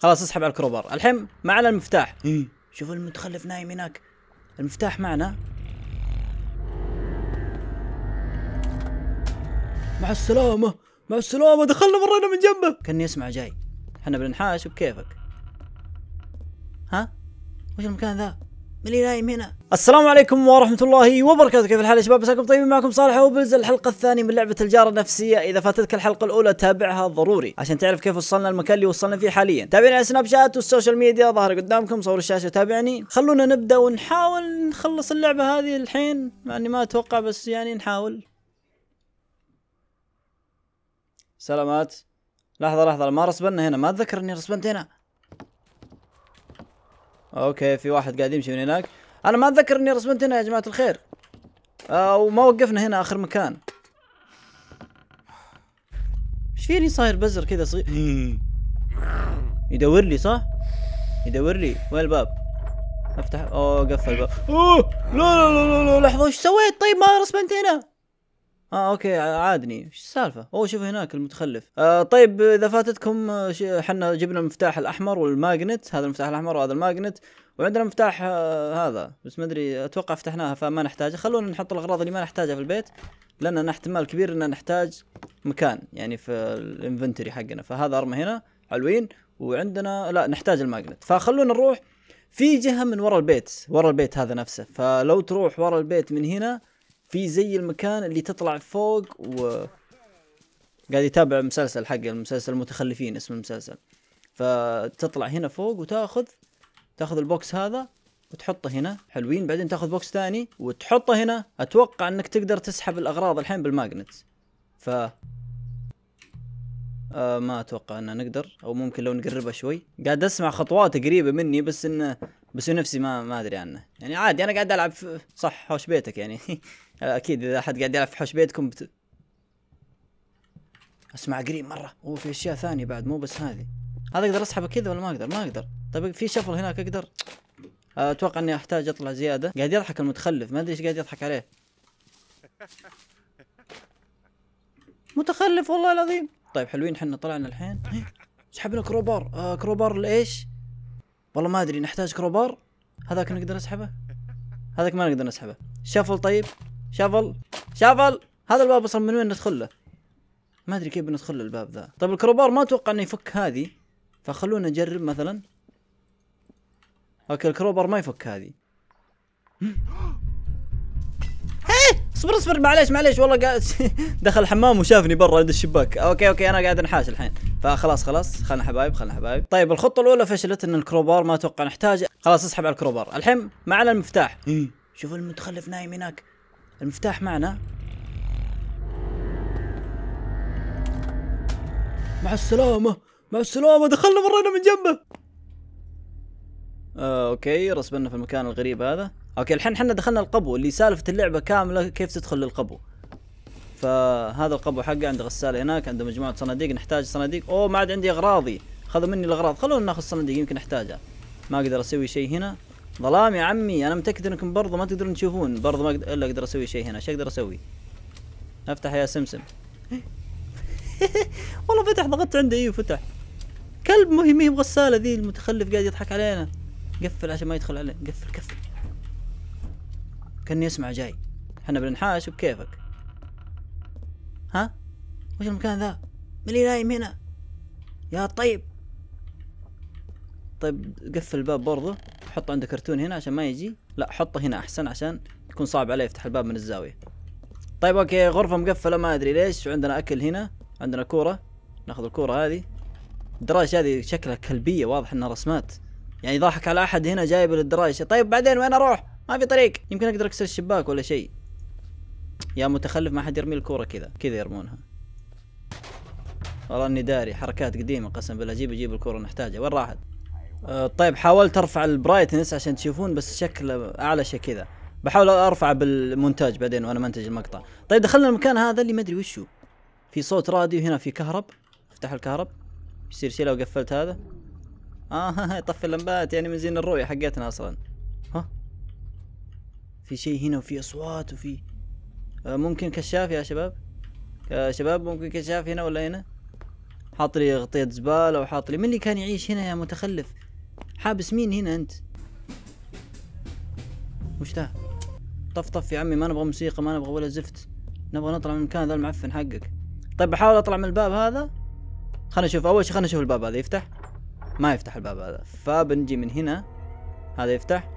خلاص اسحب على الكروبر الحين معنا المفتاح شوف المتخلف نايم هناك المفتاح معنا مع السلامة مع السلامة دخلنا مرينا من جنبه كأني اسمع جاي احنا بننحاش بكيفك ها وش المكان ذا ملي نايم هنا السلام عليكم ورحمة الله وبركاته كيف الحال يا شباب مساكم طيبين معكم صالح وبلز الحلقة الثانية من لعبة الجارة النفسية إذا فاتتك الحلقة الأولى تابعها ضروري عشان تعرف كيف وصلنا المكان اللي وصلنا فيه حاليا تابعنا على سناب شات والسوشيال ميديا ظاهرة قدامكم صور الشاشة تابعني خلونا نبدأ ونحاول نخلص اللعبة هذه الحين مع إني ما أتوقع بس يعني نحاول سلامات لحظة لحظة ما رسبنا هنا ما أتذكر إني رسبنت هنا اوكي في واحد قاعد يمشي من هناك انا ما اتذكر اني رسمت هنا يا جماعه الخير آه، وما وقفنا هنا اخر مكان ايش فيني صاير بزر كذا صغير يدور لي صح يدور لي وين الباب افتح اوه قفل الباب اوه لا لا لا لا لحظه ايش سويت طيب ما رسمت هنا اه اوكي عادني ايش السالفه اوه شوف هناك المتخلف آه طيب اذا فاتتكم آه، حنا جبنا المفتاح الاحمر والماجنت هذا المفتاح الاحمر وهذا الماجنت وعندنا مفتاح آه هذا بس ما ادري اتوقع فتحناها فما نحتاجه خلونا نحط الاغراض اللي ما نحتاجها في البيت لان احتمال كبير ان نحتاج مكان يعني في الانفنتوري حقنا فهذا ارمى هنا حلوين وعندنا لا نحتاج الماجنت فخلونا نروح في جهه من ورا البيت ورا البيت هذا نفسه فلو تروح ورا البيت من هنا في زي المكان اللي تطلع فوق و قاعد يتابع مسلسل حق المسلسل المتخلفين اسم المسلسل فتطلع هنا فوق وتاخذ تاخذ البوكس هذا وتحطه هنا حلوين بعدين تاخذ بوكس ثاني وتحطه هنا اتوقع انك تقدر تسحب الاغراض الحين بالماجنت ف آه ما اتوقع ان نقدر او ممكن لو نقربها شوي قاعد اسمع خطوات قريبه مني بس انه بس نفسي ما ما ادري عنه يعني عادي انا قاعد العب في صح حوش بيتك يعني اكيد اذا احد قاعد يلعب في حوش بيتكم بت... اسمع قريب مره هو في اشياء ثانيه بعد مو بس هذه هذا اقدر اسحبه كذا ولا ما اقدر ما اقدر طيب في شفل هناك اقدر اتوقع اني احتاج اطلع زياده قاعد يضحك المتخلف ما ادري ايش قاعد يضحك عليه متخلف والله العظيم طيب حلوين حنا طلعنا الحين إيه؟ سحبنا كروبار آه كروبار لايش والله ما ادري نحتاج كروبار هذاك نقدر نسحبه هذاك ما نقدر نسحبه شفل طيب شافل شافل هذا الباب اصلا من وين ندخل له؟ ما ادري كيف بندخل له الباب ذا طيب الكروبار ما اتوقع انه يفك هذه فخلونا نجرب مثلا اوكي الكروبر ما يفك هذه اصبر اصبر معليش معليش والله قاعد دخل الحمام وشافني برا عند الشباك اوكي اوكي انا قاعد انحاش الحين فخلاص خلاص خلنا حبايب خلنا حبايب طيب الخطه الاولى فشلت ان الكروبار ما اتوقع نحتاجه خلاص اسحب على الكروبار الحين معنا المفتاح إيه. شوف المتخلف نايم هناك المفتاح معنا مع السلامة مع السلامة دخلنا مرينا من جنبه آه، اوكي رسبنا في المكان الغريب هذا اوكي الحين حنا دخلنا القبو اللي سالفة اللعبة كاملة كيف تدخل للقبو فهذا القبو حقه عنده غسالة هناك عنده مجموعة صناديق نحتاج صناديق اوه ما عاد عندي اغراضي خذوا مني الاغراض خلونا ناخذ صناديق يمكن احتاجها ما اقدر اسوي شيء هنا ظلام يا عمي انا متاكد انكم برضه ما تقدرون تشوفون برضه ما الا اقدر اسوي شيء هنا ايش اقدر اسوي؟ افتح يا سمسم والله فتح ضغطت عنده ايه فتح كلب مهم هي بغسالة ذي المتخلف قاعد يضحك علينا قفل عشان ما يدخل علينا قفل قفل كاني يسمع جاي احنا بننحاش وبكيفك ها وش المكان ذا ملي نايم هنا يا طيب طيب قفل الباب برضه حط عند كرتون هنا عشان ما يجي لا حطه هنا احسن عشان يكون صعب عليه يفتح الباب من الزاويه طيب اوكي غرفه مقفله ما ادري ليش عندنا اكل هنا عندنا كوره ناخذ الكوره هذه الدراج هذه شكلها كلبيه واضح انها رسمات يعني ضاحك على احد هنا جايب الدراج طيب بعدين وين اروح ما في طريق يمكن اقدر اكسر الشباك ولا شيء يا متخلف ما حد يرمي الكوره كذا كذا يرمونها والله اني داري حركات قديمه قسم بالله جيب جيب الكوره نحتاجها وين راحت آه، طيب حاولت ارفع البرايتنس عشان تشوفون بس شكله اعلى شيء كذا بحاول ارفعه بالمونتاج بعدين وانا منتج المقطع طيب دخلنا المكان هذا اللي ما ادري وشو في صوت راديو هنا في كهرب افتح الكهرب يصير شيء لو قفلت هذا اه يطفي اللمبات يعني من زين الرؤيه حقتنا اصلا ها في شيء هنا وفي اصوات وفي آه ممكن كشاف يا شباب يا شباب ممكن كشاف هنا ولا هنا حاط لي غطيه زباله وحاط لي من اللي كان يعيش هنا يا متخلف حابس مين هنا انت وش ذا طفطف يا عمي ما نبغى موسيقى ما نبغى ولا زفت نبغى نطلع من المكان ذا المعفن حقك طيب بحاول اطلع من الباب هذا خلنا نشوف اول شيء خلنا نشوف الباب هذا يفتح ما يفتح الباب هذا فبنجي من هنا هذا يفتح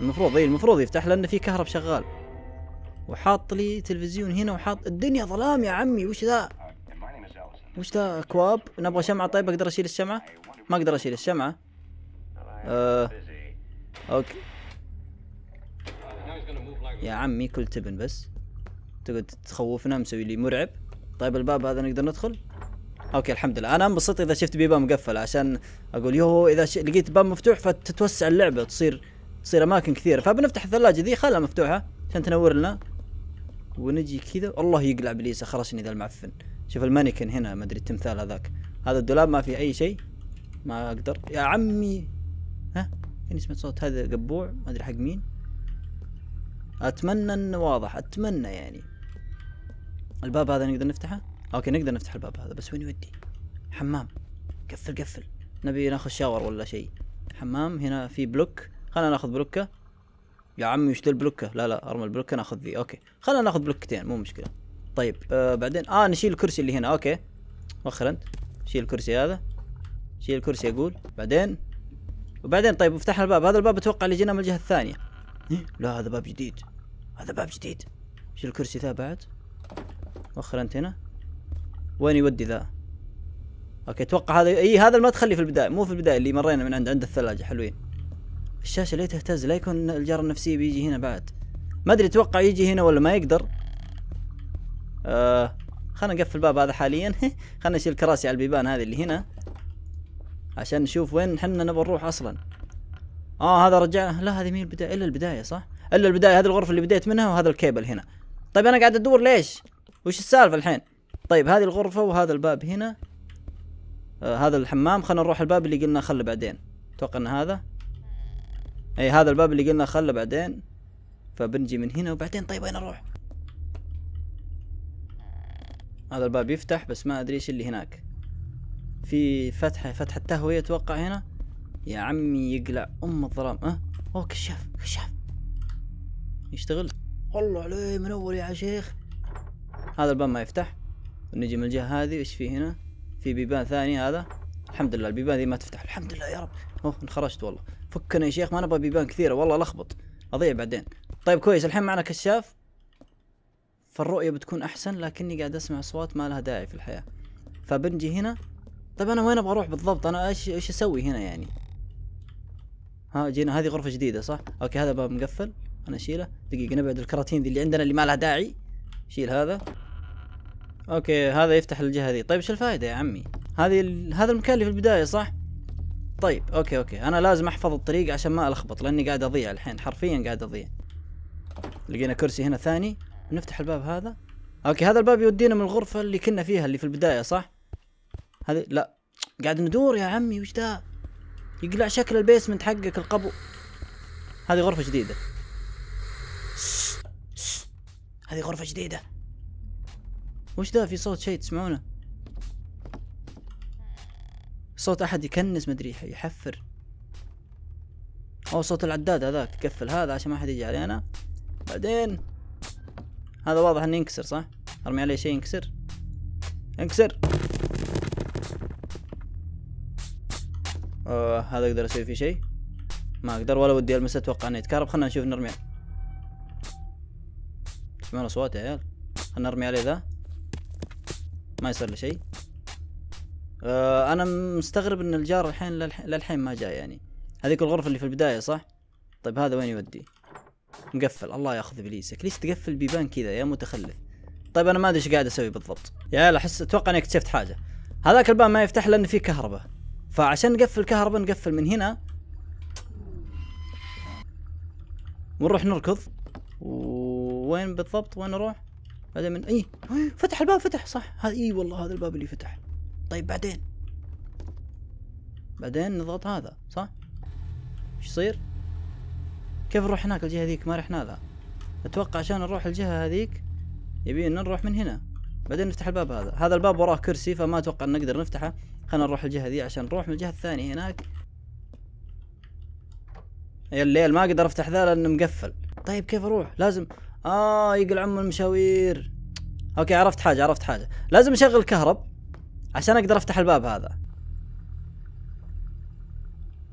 المفروض اي المفروض يفتح لان في كهرب شغال وحاط لي تلفزيون هنا وحاط الدنيا ظلام يا عمي وش ذا وش ذا اكواب نبغى شمعه طيب اقدر اشيل الشمعه ما اقدر اشيل الشمعه آه. اوكي يا عمي كل تبن بس تقعد تخوفنا مسوي لي مرعب طيب الباب هذا نقدر ندخل اوكي الحمد لله انا انبسط اذا شفت بيبان مقفل عشان اقول يوه اذا ش... لقيت باب مفتوح فتتوسع اللعبه تصير تصير اماكن كثيره فبنفتح الثلاجه ذي خلها مفتوحه عشان تنور لنا ونجي كذا الله يقلع بليسه خرسني ذا المعفن شوف المانيكن هنا ما ادري التمثال هذاك هذا الدولاب ما في اي شيء ما اقدر يا عمي اني يعني سمعت صوت هذا قبوع ما ادري حق مين اتمنى انه واضح اتمنى يعني الباب هذا نقدر نفتحه اوكي نقدر نفتح الباب هذا بس وين يودي حمام قفل قفل نبي ناخذ شاور ولا شيء حمام هنا في بلوك خلينا ناخذ بلوكه يا عمي وش البلوكه لا لا ارمي البلوكه ناخذ ذي اوكي خلينا ناخذ بلوكتين مو مشكله طيب آه بعدين اه نشيل الكرسي اللي هنا اوكي وخر انت شيل الكرسي هذا شيل الكرسي اقول بعدين وبعدين طيب فتحنا الباب هذا الباب اتوقع اللي جينا من الجهه الثانيه إيه؟ لا هذا باب جديد هذا باب جديد شيل الكرسي ذا بعد وخر انت هنا وين يودي ذا اوكي اتوقع هذا اي هذا المدخل اللي في البدايه مو في البدايه اللي مرينا من عند عند الثلاجه حلوين الشاشه ليه تهتز لا يكون الجار النفسي بيجي هنا بعد ما ادري اتوقع يجي هنا ولا ما يقدر آه خلنا نقفل الباب هذا حاليا خلنا نشيل الكراسي على البيبان هذه اللي هنا عشان نشوف وين احنا نبغى نروح اصلا اه هذا رجع لا هذه مين البدايه الا البدايه صح الا البدايه هذه الغرفه اللي بديت منها وهذا الكيبل هنا طيب انا قاعد ادور ليش وش السالفه الحين طيب هذه الغرفه وهذا الباب هنا آه هذا الحمام خلينا نروح الباب اللي قلنا خله بعدين اتوقع ان هذا اي هذا الباب اللي قلنا خله بعدين فبنجي من هنا وبعدين طيب وين اروح هذا الباب يفتح بس ما ادري ايش اللي هناك في فتحة فتحة تهوية اتوقع هنا يا عمي يقلع ام الظلام أه؟ اوه كشاف كشاف يشتغل والله عليه من اول يا شيخ هذا الباب ما يفتح نجي من الجهة هذه ايش في هنا في بيبان ثاني هذا الحمد لله البيبان ذي ما تفتح الحمد لله يا رب اوه انخرجت والله فكنا يا شيخ ما نبغى بيبان كثيرة والله لخبط اضيع بعدين طيب كويس الحين معنا كشاف فالرؤية بتكون احسن لكني قاعد اسمع اصوات ما لها داعي في الحياة فبنجي هنا طيب انا وين ابغى اروح بالضبط انا ايش ايش اسوي هنا يعني ها جينا هذه غرفه جديده صح اوكي هذا باب مقفل انا اشيله دقيقه نبعد الكراتين ذي اللي عندنا اللي ما لها داعي شيل هذا اوكي هذا يفتح الجهه ذي طيب ايش الفائده يا عمي هذه ال... هذا المكان اللي في البدايه صح طيب اوكي اوكي انا لازم احفظ الطريق عشان ما الخبط لاني قاعد اضيع الحين حرفيا قاعد اضيع لقينا كرسي هنا ثاني نفتح الباب هذا اوكي هذا الباب يودينا من الغرفه اللي كنا فيها اللي في البدايه صح هذه لا قاعد ندور يا عمي وش ذا يقلع شكل البيسمنت حقك القبو هذه غرفة جديدة هذه غرفة جديدة وش ذا في صوت شيء تسمعونه صوت احد يكنس مدري يحفر او صوت العداد هذاك تقفل هذا عشان ما حد يجي علينا بعدين هذا واضح انه ينكسر صح ارمي عليه شيء ينكسر انكسر آه هذا اقدر اسوي فيه شيء ما اقدر ولا ودي المسه اتوقع انه يتكهرب خلنا نشوف نرمي تسمعون اصوات يا عيال خلنا نرمي عليه ذا ما يصير له شيء آه انا مستغرب ان الجار الحين للحين ما جاء يعني هذيك الغرفه اللي في البدايه صح طيب هذا وين يودي مقفل الله ياخذ ابليسك ليش تقفل بيبان كذا يا متخلف طيب انا ما ادري ايش قاعد اسوي بالضبط يا عيال احس اتوقع اني اكتشفت حاجه هذاك الباب ما يفتح لان فيه كهرباء فعشان نقفل الكهرباء نقفل من هنا ونروح نركض وين بالضبط وين اروح بعدين من اي فتح الباب فتح صح هذا اي والله هذا الباب اللي فتح طيب بعدين بعدين نضغط هذا صح ايش يصير كيف نروح هناك الجهه ذيك ما رحنا لها اتوقع عشان نروح الجهه هذيك يبينا نروح من هنا بعدين نفتح الباب هذا هذا الباب وراه كرسي فما اتوقع نقدر نفتحه خلنا نروح الجهة ذي عشان نروح من الجهة الثانية هناك يا الليل ما اقدر افتح ذا لانه مقفل طيب كيف اروح لازم اه يقل عم المشاوير اوكي عرفت حاجة عرفت حاجة لازم اشغل الكهرب عشان اقدر افتح الباب هذا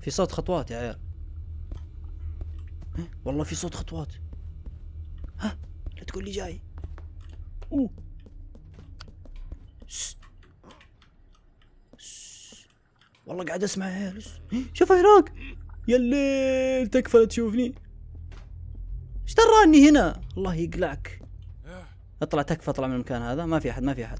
في صوت خطوات يا عيال إيه؟ والله في صوت خطوات ها لا تقول لي جاي اوه والله قاعد اسمع شوف هناك يا الليل تكفى لا تشوفني ايش دراني هنا الله يقلعك اطلع تكفى اطلع من المكان هذا ما في احد ما في احد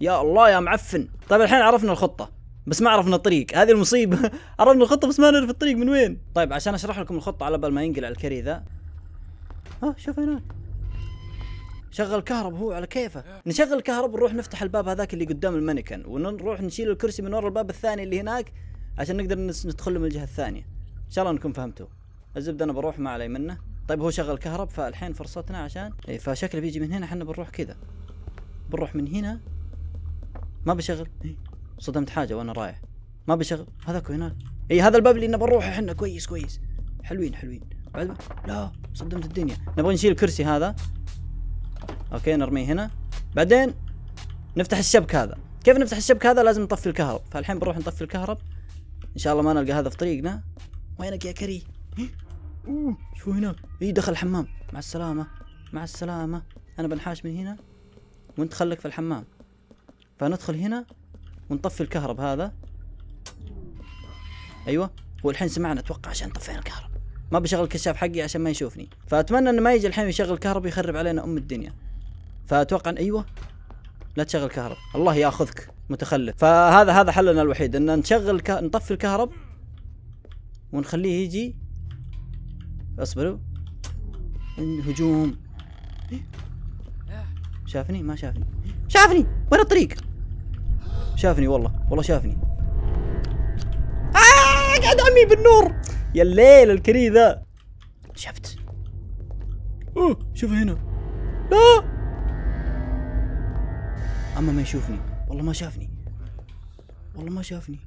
يا الله يا معفن طيب الحين عرفنا الخطه بس ما عرفنا الطريق هذه المصيبه عرفنا الخطه بس ما نعرف الطريق من وين طيب عشان اشرح لكم الخطه على بال ما ينقل على الكري ذا آه، ها شوف هناك شغل كهرب هو على كيفه نشغل كهرب ونروح نفتح الباب هذاك اللي قدام المانيكن ونروح نشيل الكرسي من ورا الباب الثاني اللي هناك عشان نقدر ندخل من الجهه الثانيه ان شاء الله انكم فهمتوا الزبده انا بروح ما علي منه طيب هو شغل كهرب فالحين فرصتنا عشان اي فشكله بيجي من هنا احنا بنروح كذا بنروح من هنا ما بشغل إيه، صدمت حاجه وانا رايح ما بشغل هذاك هناك اي هذا الباب اللي بنروح احنا كويس كويس حلوين حلوين لا صدمت الدنيا نبغى نشيل الكرسي هذا اوكي نرميه هنا بعدين نفتح الشبك هذا كيف نفتح الشبك هذا لازم نطفي الكهرب فالحين بنروح نطفي الكهرب ان شاء الله ما نلقى هذا في طريقنا وينك يا كري اوه شو هنا اي دخل الحمام مع السلامه مع السلامه انا بنحاش من هنا وانت خلك في الحمام فندخل هنا ونطفي الكهرب هذا ايوه هو الحين سمعنا اتوقع عشان طفينا الكهرب ما بشغل الكشاف حقي عشان ما يشوفني فاتمنى انه ما يجي الحين يشغل الكهرب يخرب علينا ام الدنيا فاتوقع ان ايوه لا تشغل كهرب الله ياخذك متخلف فهذا هذا حلنا الوحيد ان نشغل كه... نطفي الكهرب ونخليه يجي اصبروا هجوم شافني ما شافني شافني وين الطريق شافني والله والله شافني آه قاعد عمي بالنور يا الليل الكريه ذا شفت اوه شوف هنا لا اما ما يشوفني والله ما شافني والله ما شافني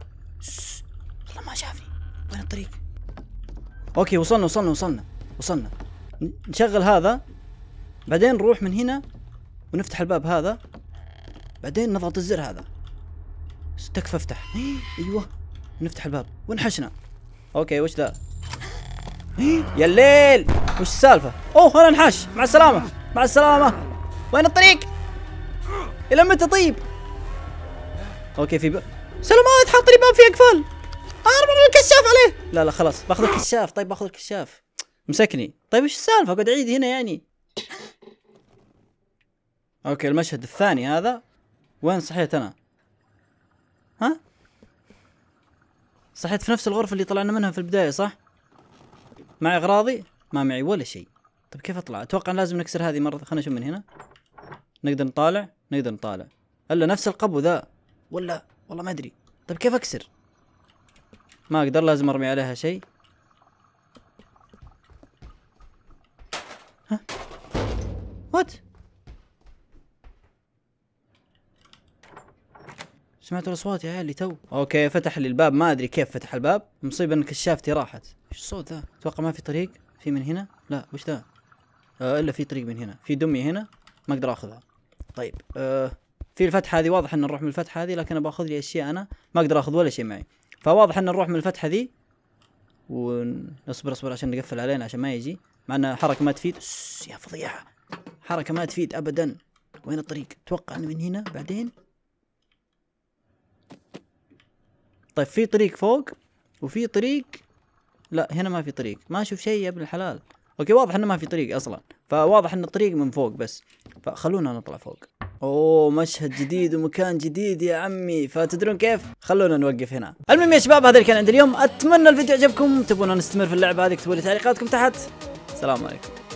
والله ما شافني وين الطريق اوكي وصلنا وصلنا وصلنا وصلنا نشغل هذا بعدين نروح من هنا ونفتح الباب هذا بعدين نضغط الزر هذا تكفى افتح ايوه نفتح الباب وانحشنا اوكي وش ذا يا الليل وش السالفه اوه انا انحاش مع السلامه مع السلامه وين الطريق الى متى طيب اوكي في ب... سلامات حاط لي باب فيه اقفال ارمي الكشاف عليه لا لا خلاص باخذ الكشاف طيب باخذ الكشاف مسكني طيب ايش السالفه اقعد اعيد هنا يعني اوكي المشهد الثاني هذا وين صحيت انا ها صحيت في نفس الغرفه اللي طلعنا منها في البدايه صح معي اغراضي ما معي ولا شيء طيب كيف اطلع اتوقع لازم نكسر هذه مره خلينا نشوف من هنا نقدر نطالع نقدر نطالع الا نفس القبو ذا ولا والله ما ادري طيب كيف اكسر ما اقدر لازم ارمي عليها شيء ها وات سمعت الاصوات يا عيالي تو اوكي فتح لي الباب ما ادري كيف فتح الباب مصيبه ان كشافتي راحت ايش الصوت ذا اتوقع ما في طريق في من هنا لا وش ذا آه الا في طريق من هنا في دمي هنا ما اقدر اخذها طيب أه في الفتحه هذه واضح ان نروح من الفتحه هذه لكن باخذ لي اشياء انا ما اقدر اخذ ولا شيء معي فواضح ان نروح من الفتحه ذي ونصبر اصبر عشان نقفل علينا عشان ما يجي مع ان حركه ما تفيد يا فضيحه حركه ما تفيد ابدا وين الطريق اتوقع انه من هنا بعدين طيب في طريق فوق وفي طريق لا هنا ما في طريق ما اشوف شيء يا ابن الحلال اوكي واضح انه ما في طريق اصلا فواضح ان الطريق من فوق بس فخلونا نطلع فوق اوه مشهد جديد ومكان جديد يا عمي فتدرون كيف خلونا نوقف هنا المهم يا شباب هذا اللي كان عندي اليوم اتمنى الفيديو عجبكم تبون نستمر في اللعبه هذه اكتبوا لي تعليقاتكم تحت السلام عليكم